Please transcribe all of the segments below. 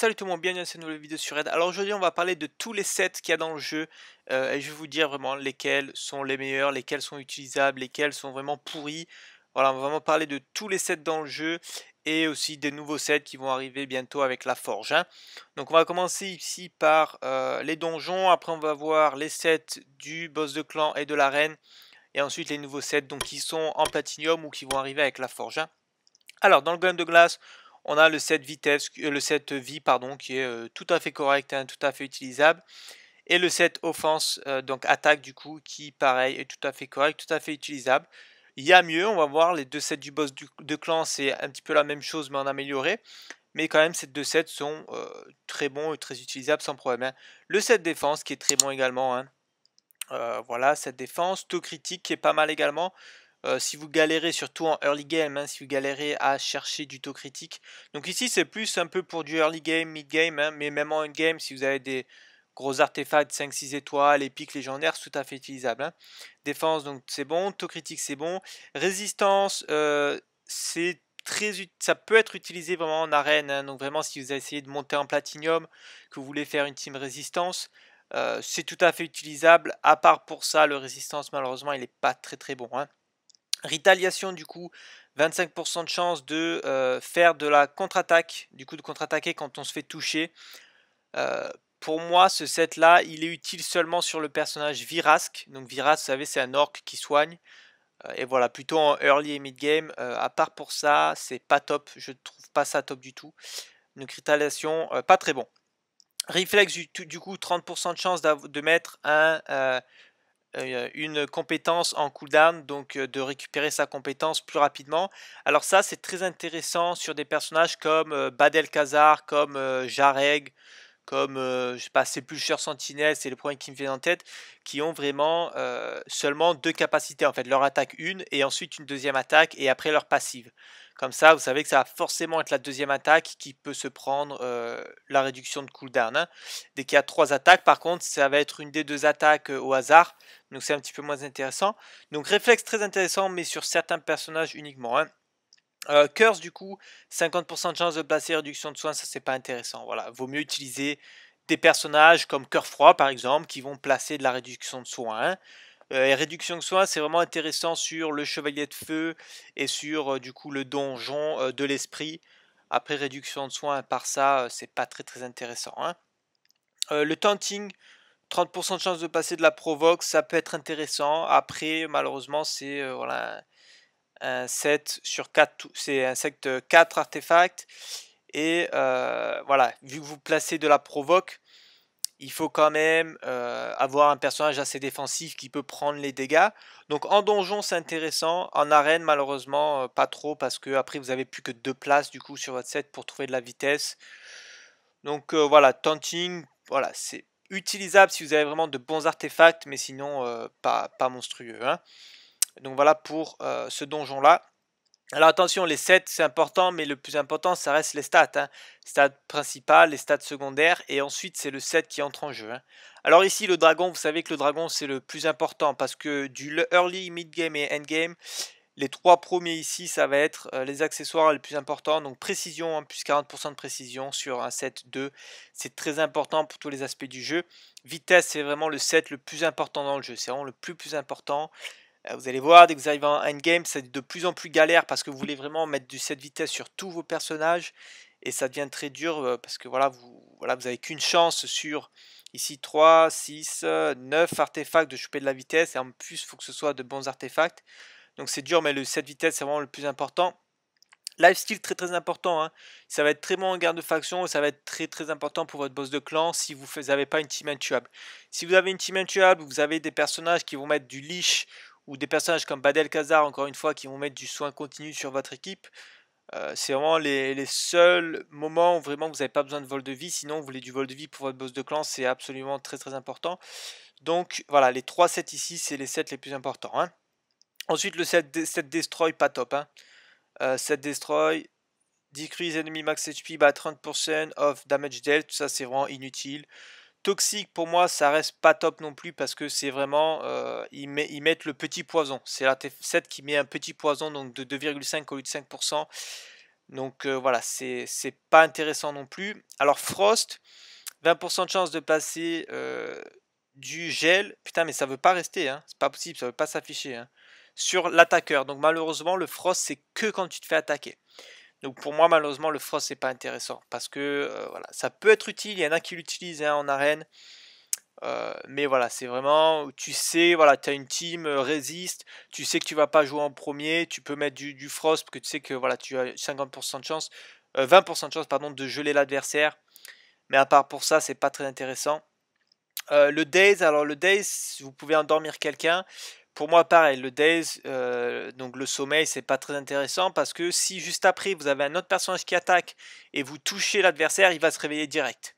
Salut tout le monde, bienvenue dans cette nouvelle vidéo sur Red. Alors aujourd'hui on va parler de tous les sets qu'il y a dans le jeu euh, et je vais vous dire vraiment lesquels sont les meilleurs, lesquels sont utilisables, lesquels sont vraiment pourris. Voilà, on va vraiment parler de tous les sets dans le jeu et aussi des nouveaux sets qui vont arriver bientôt avec la forge. Hein. Donc on va commencer ici par euh, les donjons, après on va voir les sets du boss de clan et de la reine et ensuite les nouveaux sets donc, qui sont en platinium ou qui vont arriver avec la forge. Hein. Alors, dans le golem de glace, on a le 7 vitesse, euh, le 7 vie pardon, qui est euh, tout à fait correct, hein, tout à fait utilisable. Et le 7 offense, euh, donc attaque du coup, qui pareil est tout à fait correct, tout à fait utilisable. Il y a mieux, on va voir, les deux sets du boss de clan, c'est un petit peu la même chose mais en amélioré. Mais quand même, ces deux sets sont très bons et très utilisables sans problème. Hein. Le set défense qui est très bon également. Hein. voilà, cette défense. Taux critique qui est pas mal également. Euh, si vous galérez, surtout en early game, hein, si vous galérez à chercher du taux critique. Donc ici, c'est plus un peu pour du early game, mid game, hein, mais même en end game, si vous avez des gros artefacts 5-6 étoiles, épiques, légendaires, c'est tout à fait utilisable. Hein. Défense, donc c'est bon. Taux critique, c'est bon. Résistance, euh, c'est très ça peut être utilisé vraiment en arène. donc vraiment, si vous essayez de monter en platinium, que vous voulez faire une team résistance, euh, c'est tout à fait utilisable, à part pour ça, le résistance malheureusement il n'est pas très très bon. Hein. Ritaliation du coup, 25% de chance de euh, faire de la contre-attaque, du coup de contre-attaquer quand on se fait toucher. Euh, pour moi, ce set là, il est utile seulement sur le personnage Virasque, Donc Virasque vous savez, c'est un orc qui soigne. Euh, et voilà, plutôt en early et mid game. à part pour ça, c'est pas top. Je trouve pas ça top du tout. Donc ritaliation, pas très bon. Reflex, du coup, 30% de chance de mettre un euh, une compétence en cooldown, donc euh, de récupérer sa compétence plus rapidement. Alors ça, c'est très intéressant sur des personnages comme euh, Badel Khazar, comme Jareg, comme je sais pas, Cher Sentinelle, c'est le premier qui me vient en tête, qui ont vraiment seulement deux capacités en fait, leur attaque une et ensuite une deuxième attaque et après leur passive. Comme ça, vous savez que ça va forcément être la deuxième attaque qui peut se prendre la réduction de cooldown. Hein. Dès qu'il y a trois attaques, par contre, ça va être une des deux attaques au hasard. Donc c'est un petit peu moins intéressant. Donc réflexe très intéressant, mais sur certains personnages uniquement. Hein. Euh, curse du coup, 50% de chance de placer réduction de soins, ça c'est pas intéressant. Voilà, vaut mieux utiliser des personnages comme Cœur Froid par exemple qui vont placer de la réduction de soins. Euh, et réduction de soins, c'est vraiment intéressant sur le Chevalier de Feu et sur euh, du coup le Donjon de l'Esprit. Après réduction de soins, par ça, c'est pas très très intéressant. Hein. le Tanting, 30% de chance de passer de la Provoque, ça peut être intéressant. Après, malheureusement, c'est un euh, sur 4, c'est un set 4 artefacts. Et euh, voilà, vu que vous placez de la provoque, il faut quand même euh, avoir un personnage assez défensif qui peut prendre les dégâts. Donc en donjon c'est intéressant, en arène malheureusement pas trop parce que après vous avez plus que deux places du coup sur votre set pour trouver de la vitesse. Donc voilà, taunting, voilà, c'est utilisable si vous avez vraiment de bons artefacts, mais sinon pas, pas monstrueux. Hein. Donc voilà pour euh, ce donjon-là. Alors attention, les sets c'est important, mais le plus important ça reste les stats. Hein. Stats principales, les stats secondaires, et ensuite c'est le set qui entre en jeu. Hein. Alors ici le dragon, vous savez que le dragon c'est le plus important, parce que du early, mid game et end game, les trois premiers ici ça va être euh, les accessoires les plus importants. Donc précision, hein, plus 40% de précision sur un set 2, c'est très important pour tous les aspects du jeu. Vitesse c'est vraiment le set le plus important dans le jeu, c'est vraiment le plus plus important. Euh, vous allez voir, dès que vous arrivez en endgame, c'est de plus en plus galère parce que vous voulez vraiment mettre du 7 vitesse sur tous vos personnages et ça devient très dur euh, parce que voilà, vous voilà, vous avez qu'une chance sur ici 3, 6, 9 artefacts de choper de la vitesse et en plus, il faut que ce soit de bons artefacts. Donc c'est dur, mais le 7 vitesse, c'est vraiment le plus important. Lifestyle, très très important, hein. ça va être très bon en garde de faction ça va être très très important pour votre boss de clan si vous n'avez pas une team intuable. Si vous avez une team intuable, vous avez des personnages qui vont mettre du leash ou des personnages comme Badel Kazar, encore une fois, qui vont mettre du soin continu sur votre équipe. Euh, c'est vraiment les, seuls moments où vraiment vous n'avez pas besoin de vol de vie. Sinon, vous voulez du vol de vie pour votre boss de clan, c'est absolument très très important. Donc voilà, les 3 sets ici, c'est les sets les plus importants. Hein. Ensuite, le set, set, Destroy, pas top. Hein. Euh, set Destroy, decrease enemy max HP by 30% of damage dealt. Tout ça, c'est vraiment inutile. Toxique, pour moi, ça reste pas top non plus parce que c'est vraiment. Euh, ils, mettent le petit poison. C'est la t 7 qui met un petit poison, donc de 2,5 au lieu de 5%. Donc euh, voilà, c'est pas intéressant non plus. Alors Frost, 20% de chance de passer euh, du gel. Putain, mais ça veut pas rester, hein. c'est pas possible, ça veut pas s'afficher. Hein. Sur l'attaqueur. Donc malheureusement, le Frost, c'est que quand tu te fais attaquer. Donc pour moi, malheureusement, le frost, c'est pas intéressant. Parce que euh, voilà, ça peut être utile, il y en a qui l'utilisent hein, en arène. Euh, mais voilà, c'est vraiment, tu sais, voilà, tu as une team euh, résiste, tu sais que tu vas pas jouer en premier, tu peux mettre du, frost parce que tu sais que voilà, tu as 50% de chance, 20% de chance pardon, de geler l'adversaire. Mais à part pour ça, c'est pas très intéressant. le Daze, alors le Daze, vous pouvez endormir quelqu'un pour moi, pareil, le daze, euh, donc le sommeil, c'est pas très intéressant parce que si juste après vous avez un autre personnage qui attaque et vous touchez l'adversaire, il va se réveiller direct.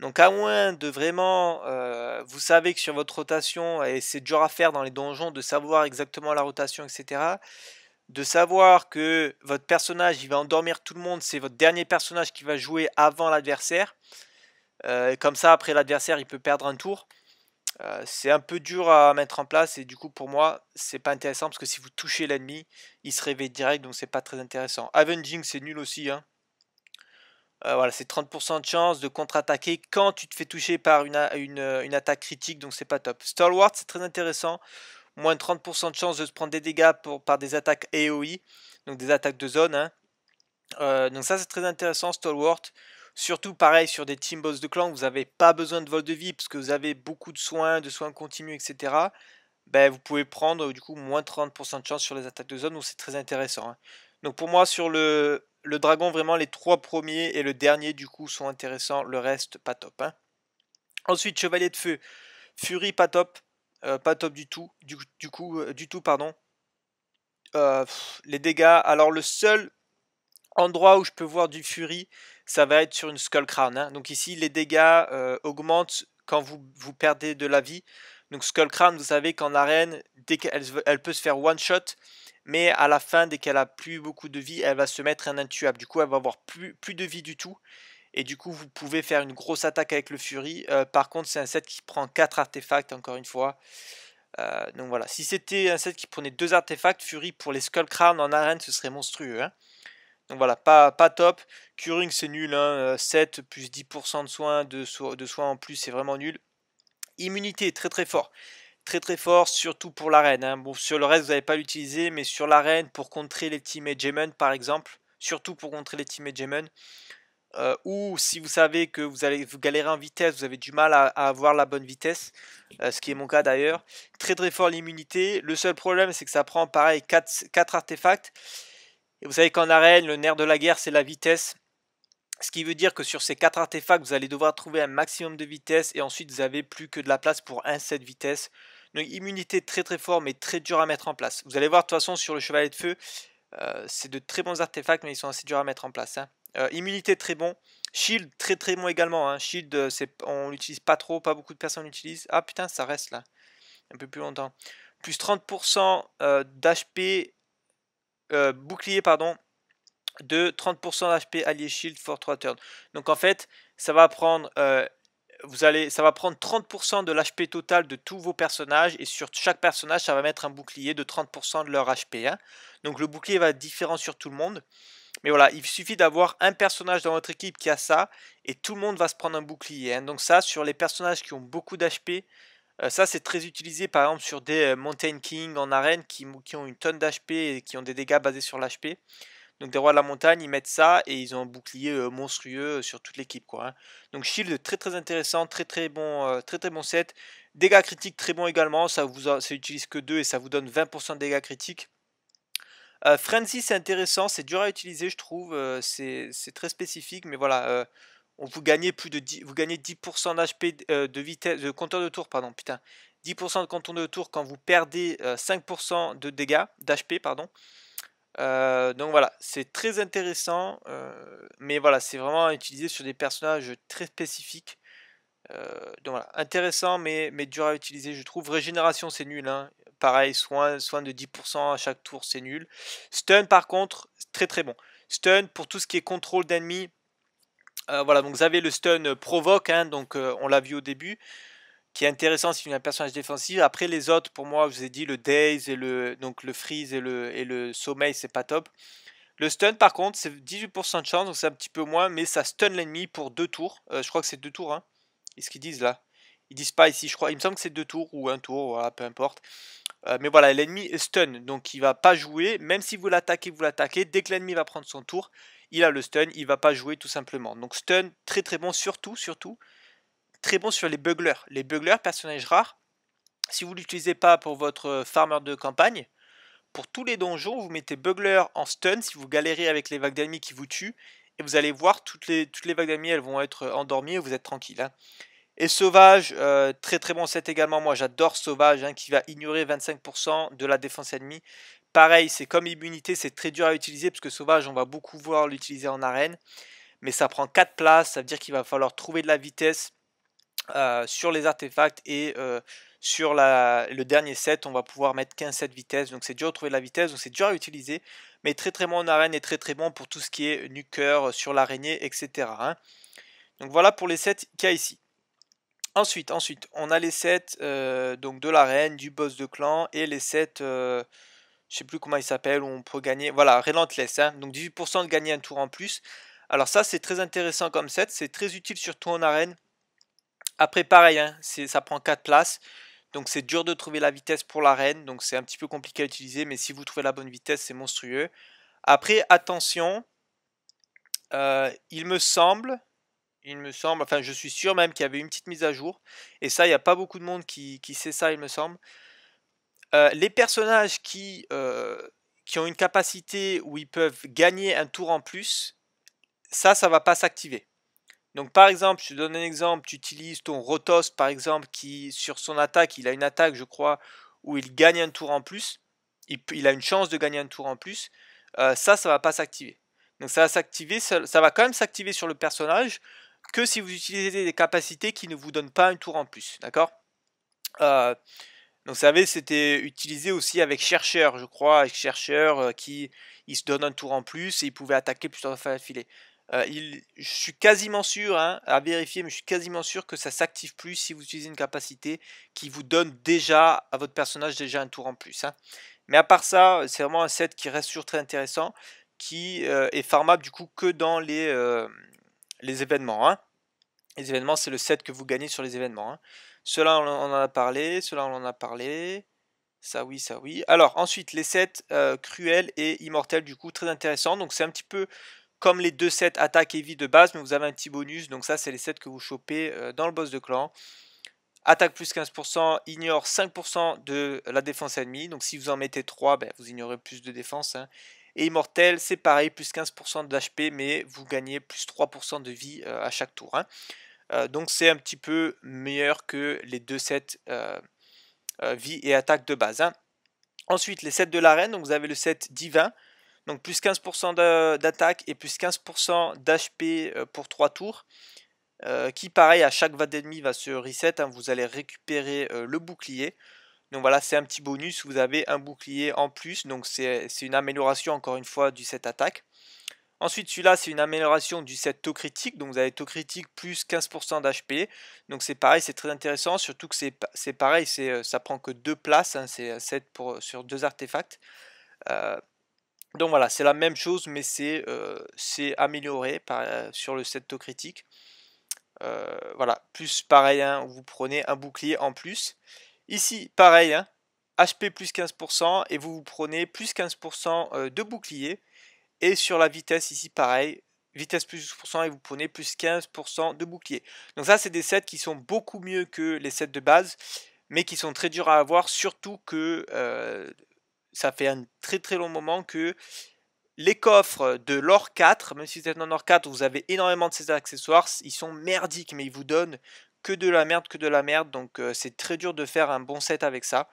Donc à moins de vraiment, euh, vous savez que sur votre rotation, et c'est dur à faire dans les donjons, de savoir exactement la rotation, etc. De savoir que votre personnage, il va endormir tout le monde, c'est votre dernier personnage qui va jouer avant l'adversaire. Euh, comme ça, après l'adversaire, il peut perdre un tour. Euh, c'est un peu dur à mettre en place et du coup pour moi c'est pas intéressant parce que si vous touchez l'ennemi il se réveille direct donc c'est pas très intéressant. Avenging c'est nul aussi hein. euh, voilà c'est 30% de chance de contre-attaquer quand tu te fais toucher par une, attaque critique donc c'est pas top. Stalwart c'est très intéressant moins 30% de chance de se prendre des dégâts par des attaques AOE donc des attaques de zone hein. euh, donc ça c'est très intéressant Stalwart. Surtout pareil sur des team boss de clan, vous n'avez pas besoin de vol de vie parce que vous avez beaucoup de soins, de soins continus, etc. Ben, vous pouvez prendre du coup moins 30% de chance sur les attaques de zone, donc c'est très intéressant. Hein. Donc pour moi sur le, le, dragon, vraiment les trois premiers et le dernier du coup sont intéressants, le reste pas top. Hein. Ensuite chevalier de feu, Fury, pas top, euh, pas top du tout, du, coup euh, du tout pardon. Euh, les dégâts, alors le seul endroit où je peux voir du Fury, ça va être sur une Skull Crown. Hein. Donc ici, les dégâts euh, augmentent quand vous, vous perdez de la vie. Donc Skull Crown, vous savez qu'en arène, dès qu'elle elle peut se faire one shot, mais à la fin, dès qu'elle a plus beaucoup de vie, elle va se mettre un intuable. Du coup, elle va avoir plus, plus de vie du tout. Et du coup, vous pouvez faire une grosse attaque avec le Fury. Euh, par contre, c'est un set qui prend 4 artefacts, encore une fois. Euh, donc voilà, si c'était un set qui prenait 2 artefacts, Fury pour les Skull en arène, ce serait monstrueux. Hein. Donc voilà, pas, top. Curing, c'est nul. 7 hein, euh, plus 10% de soins, de, de soins en plus, c'est vraiment nul. Immunité, très très fort très très fort, surtout pour l'arène. Hein. Bon, sur le reste, vous n'allez pas l'utiliser, mais sur l'arène, pour contrer les team jamon par exemple, surtout pour contrer les team et euh, ou si vous savez que vous allez galérer en vitesse, vous avez du mal à, avoir la bonne vitesse, euh, ce qui est mon cas d'ailleurs. Très très fort l'immunité. Le seul problème, c'est que ça prend pareil 4, 4 artefacts. Et vous savez qu'en arène, le nerf de la guerre, c'est la vitesse. Ce qui veut dire que sur ces 4 artefacts, vous allez devoir trouver un maximum de vitesse et ensuite vous n'avez plus que de la place pour un set vitesse. Donc immunité très très fort mais très dur à mettre en place. Vous allez voir de toute façon sur le chevalier de feu, euh, c'est de très bons artefacts mais ils sont assez durs à mettre en place. Hein. Euh, immunité très bon. Shield très très bon également. Hein. Shield euh, on l'utilise pas trop, pas beaucoup de personnes l'utilisent. Ah putain ça reste là, un peu plus longtemps. Plus 30% d'HP euh, bouclier pardon, de 30% d'HP allié shield for 3 turns. Donc en fait, ça va prendre euh, vous allez, ça va prendre 30% de l'HP total de tous vos personnages et sur chaque personnage, ça va mettre un bouclier de 30% de leur HP. Hein. Donc le bouclier va être différent sur tout le monde. Mais voilà, il suffit d'avoir un personnage dans votre équipe qui a ça et tout le monde va se prendre un bouclier. Hein. Donc ça, sur les personnages qui ont beaucoup d'HP, ça, c'est très utilisé par exemple sur des Mountain King en arène qui, ont une tonne d'HP et qui ont des dégâts basés sur l'HP. Donc des rois de la montagne, ils mettent ça et ils ont un bouclier monstrueux sur toute l'équipe quoi. Hein. Donc shield très très intéressant, très très bon, très très bon set. Dégâts critiques très bon également, ça vous utilise que 2 et ça vous donne 20% de dégâts critiques. Frenzy c'est intéressant, c'est dur à utiliser je trouve, c'est très spécifique mais voilà vous gagnez plus de 10, vous gagnez 10% euh, de vitesse de compteur de tour pardon putain 10% de compteur de tour quand vous perdez 5% euh, de dégâts d'HP pardon. Euh, donc voilà, c'est très intéressant, mais voilà, c'est vraiment utilisé sur des personnages très spécifiques. donc voilà, intéressant, mais, mais dur à utiliser, je trouve. Régénération, c'est nul. Hein. Pareil, soin, soin de 10% à chaque tour, c'est nul. Stun, par contre, très très bon. Stun, pour tout ce qui est contrôle d'ennemis, euh, voilà, donc avez le stun provoque, hein, donc euh, on l'a vu au début, qui est intéressant si avez un personnage défensif. Après les autres, pour moi, je vous ai dit le Daze et le, donc le Freeze et le, et le Sommeil, c'est pas top. Le stun, par contre, c'est 18% de chance, donc c'est un petit peu moins, mais ça stun l'ennemi pour deux tours. Euh, je crois que c'est deux tours, hein. ce qu'ils disent là Ils disent pas ici, je crois. Il me semble que c'est deux tours ou un tour, voilà, peu importe. Euh, mais voilà, l'ennemi est stun, donc il va pas jouer. Même si vous l'attaquez, vous l'attaquez. Dès que l'ennemi va prendre son tour, il a le stun, il va pas jouer tout simplement. Donc stun, très très bon, surtout, surtout, très bon sur les buglers. Les buglers, personnages rares, si vous ne l'utilisez pas pour votre euh, farmer de campagne, pour tous les donjons, vous mettez bugler en stun si vous galérez avec les vagues d'ennemis qui vous tuent. Et vous allez voir, toutes les, toutes les vagues d'ennemis, elles vont être euh, endormies et vous êtes tranquille. Hein. Et Sauvage, euh, très très bon set également. Moi j'adore Sauvage hein, qui va ignorer 25% de la défense ennemie. Pareil, c'est comme immunité, c'est très dur à utiliser parce que Sauvage, on va beaucoup voir l'utiliser en arène. Mais ça prend 4 places, ça veut dire qu'il va falloir trouver de la vitesse euh, sur les artefacts et euh, sur le dernier set, on va pouvoir mettre 15 sets vitesse. Donc c'est dur à trouver de la vitesse, donc c'est dur à utiliser. Mais très très bon en arène et très très bon pour tout ce qui est nuqueur, sur l'araignée, etc. Hein. Donc voilà pour les sets qu'il y a ici. Ensuite, ensuite, on a les sets euh, donc de l'arène, du boss de clan et les sets, euh, je sais plus comment ils s'appellent, où on peut gagner, voilà, Relentless, hein. donc 18% de gagner un tour en plus. Alors ça, c'est très intéressant comme set, c'est très utile surtout en arène. Après, pareil, hein, ça prend 4 places, donc c'est dur de trouver la vitesse pour l'arène, donc c'est un petit peu compliqué à utiliser, mais si vous trouvez la bonne vitesse, c'est monstrueux. Après, attention, euh, il me semble, il me semble. Enfin, je suis sûr même qu'il y avait une petite mise à jour. Et ça, il n'y a pas beaucoup de monde qui, sait ça, il me semble. Euh, les personnages qui, euh, qui ont une capacité où ils peuvent gagner un tour en plus, ça, ça va pas s'activer. Donc par exemple, je te donne un exemple, tu utilises ton Rotos par exemple, qui sur son attaque, il a une attaque je crois, où il gagne un tour en plus, il, a une chance de gagner un tour en plus, Ça, euh, ça, ça va pas s'activer. Donc ça va s'activer, ça, va quand même s'activer sur le personnage, que si vous utilisez des capacités qui ne vous donnent pas un tour en plus, d'accord euh, donc vous savez, c'était utilisé aussi avec chercheurs, je crois, avec chercheurs euh, qui se donnent un tour en plus et ils pouvaient attaquer plusieurs fois à Euh, je suis quasiment sûr, hein, à vérifier, mais je suis quasiment sûr que ça s'active plus si vous utilisez une capacité qui vous donne déjà à votre personnage déjà un tour en plus. Hein. Mais à part ça, c'est vraiment un set qui reste toujours très intéressant, qui euh, est farmable du coup que dans les, les événements. Hein. Les événements, c'est le set que vous gagnez sur les événements. Hein. Cela, on en a parlé. Cela, on en a parlé. Ça, oui, ça, oui. Alors, ensuite, les sets euh, cruels et immortels, du coup, très intéressant. Donc, c'est un petit peu comme les deux sets attaque et vie de base, mais vous avez un petit bonus. Donc, ça, c'est les sets que vous chopez euh, dans le boss de clan. Attaque plus 15%, ignore 5% de la défense ennemie. Donc, si vous en mettez 3, ben, vous ignorez plus de défense. Hein. Et immortel, c'est pareil, plus 15% d'HP, mais vous gagnez plus 3% de vie euh, à chaque tour. Hein. Euh, donc c'est un petit peu meilleur que les deux sets euh, vie et attaque de base. Hein. Ensuite, les sets de l'arène, donc vous avez le set divin, donc plus 15% d'attaque et plus 15% d'HP pour 3 tours. qui pareil à chaque va d'ennemi va se reset, hein. vous allez récupérer le bouclier. Donc voilà, c'est un petit bonus, vous avez un bouclier en plus, donc c'est une amélioration encore une fois du set attaque. Ensuite, celui-là, c'est une amélioration du set taux critique. Donc, vous avez taux critique plus 15% d'HP. Donc, c'est pareil, c'est très intéressant. Surtout que c'est pareil, euh, ça prend que deux places. Hein, c'est 7 euh, pour, euh, sur deux artefacts. donc, voilà, c'est la même chose, mais c'est amélioré sur le set taux critique. voilà, plus pareil, hein, vous prenez un bouclier en plus. Ici, pareil, HP hein, plus 15% et vous vous prenez plus 15% euh, de bouclier. Et sur la vitesse, ici, pareil, vitesse plus 12% et vous prenez plus 15% de bouclier. Donc ça, c'est des sets qui sont beaucoup mieux que les sets de base, mais qui sont très durs à avoir, surtout que euh, ça fait un très très long moment que les coffres de l'or 4, même si vous êtes en or 4, vous avez énormément de ces accessoires, ils sont merdiques, mais ils vous donnent que de la merde, que de la merde. Donc c'est très dur de faire un bon set avec ça.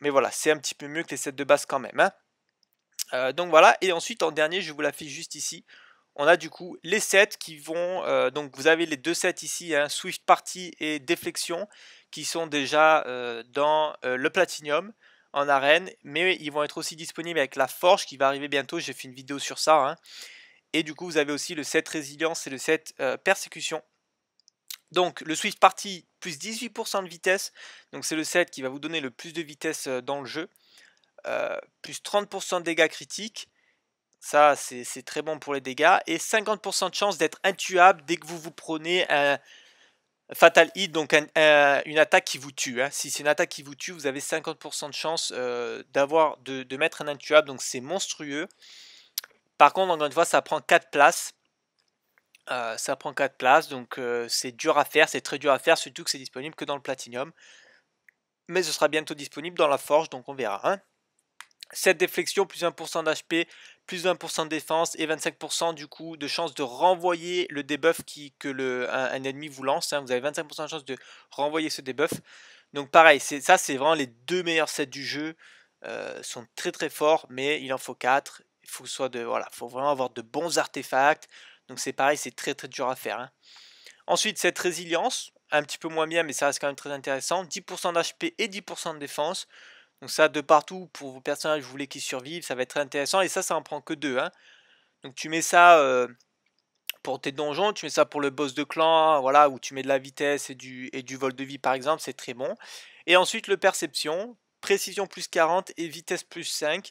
mais voilà, c'est un petit peu mieux que les sets de base quand même. Hein. donc voilà, et ensuite en dernier, je vous l'affiche juste ici. On a du coup les sets qui vont... donc vous avez les deux sets ici, hein, Swift Party et Déflexion, qui sont déjà dans le Platinum en arène. Mais ils vont être aussi disponibles avec la Forge qui va arriver bientôt. J'ai fait une vidéo sur ça. Hein, et du coup, vous avez aussi le set Résilience et le set Persécution donc le Swift Party, plus 18% de vitesse. Donc c'est le set qui va vous donner le plus de vitesse euh, dans le jeu. Euh, plus 30% de dégâts critiques. Ça, c'est très bon pour les dégâts. Et 50% de chance d'être intuable dès que vous vous prenez un fatal hit, donc euh, une attaque qui vous tue. Hein. Si c'est une attaque qui vous tue, vous avez 50% de chance de, de, mettre un intuable. Donc c'est monstrueux. Par contre, encore une fois, ça prend 4 places ça prend 4 places, donc c'est dur à faire, c'est très dur à faire, surtout que c'est disponible que dans le Platinum. Mais ce sera bientôt disponible dans la Forge, donc on verra. 7 hein. déflexions, plus 1% d'HP, plus 1% de défense et 25% du coup de chance de renvoyer le debuff qui, que le, un, ennemi vous lance. Hein. Vous avez 25% de chance de renvoyer ce debuff. Donc pareil, ça c'est vraiment les deux meilleurs sets du jeu. sont très très forts, mais il en faut 4. Il faut, soit de, voilà, faut vraiment avoir de bons artefacts. Donc c'est pareil, c'est très très dur à faire. Hein. Ensuite, cette résilience, un petit peu moins bien, mais ça reste quand même très intéressant. 10% d'HP et 10% de défense. Donc ça, de partout, pour vos personnages, vous voulez qu'ils survivent, ça va être très intéressant. Et ça, ça en prend que deux. Hein. Donc tu mets ça euh, pour tes donjons, tu mets ça pour le boss de clan, voilà, où tu mets de la vitesse et du, vol de vie, par exemple, c'est très bon. Et ensuite, le perception, précision plus 40 et vitesse plus 5.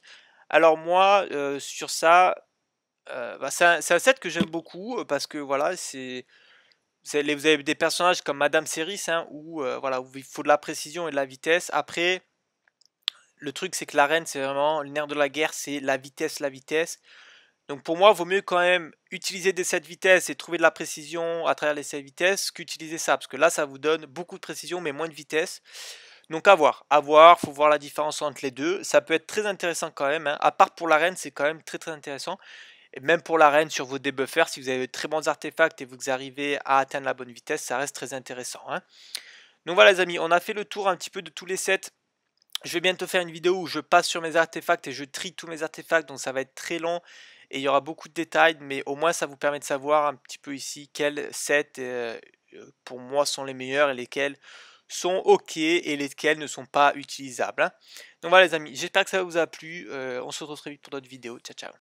Alors moi, euh, sur ça, euh, bah, c'est un, set que j'aime beaucoup euh, parce que voilà, c'est. Vous avez des personnages comme Madame Ceris hein, où, euh, voilà, il faut de la précision et de la vitesse. Après, le truc c'est que l'arène, c'est vraiment le nerf de la guerre, c'est la vitesse, la vitesse. Donc pour moi, il vaut mieux quand même utiliser des sets vitesse et trouver de la précision à travers les sets vitesse qu'utiliser ça. Parce que là, ça vous donne beaucoup de précision mais moins de vitesse. Donc à voir, à voir, faut voir la différence entre les deux. Ça peut être très intéressant quand même. Hein. À part pour l'arène, c'est quand même très très intéressant. Et même pour l'arène, sur vos debuffers, si vous avez de très bons artefacts et vous arrivez à atteindre la bonne vitesse, ça reste très intéressant. Hein. Donc voilà les amis, on a fait le tour un petit peu de tous les sets. Je vais bientôt faire une vidéo où je passe sur mes artefacts et je trie tous mes artefacts, donc ça va être très long et il y aura beaucoup de détails, mais au moins ça vous permet de savoir un petit peu ici quels sets euh, pour moi sont les meilleurs et lesquels sont ok et lesquels ne sont pas utilisables. Hein. Donc voilà les amis, j'espère que ça vous a plu, euh, on se retrouve très vite pour d'autres vidéos, ciao ciao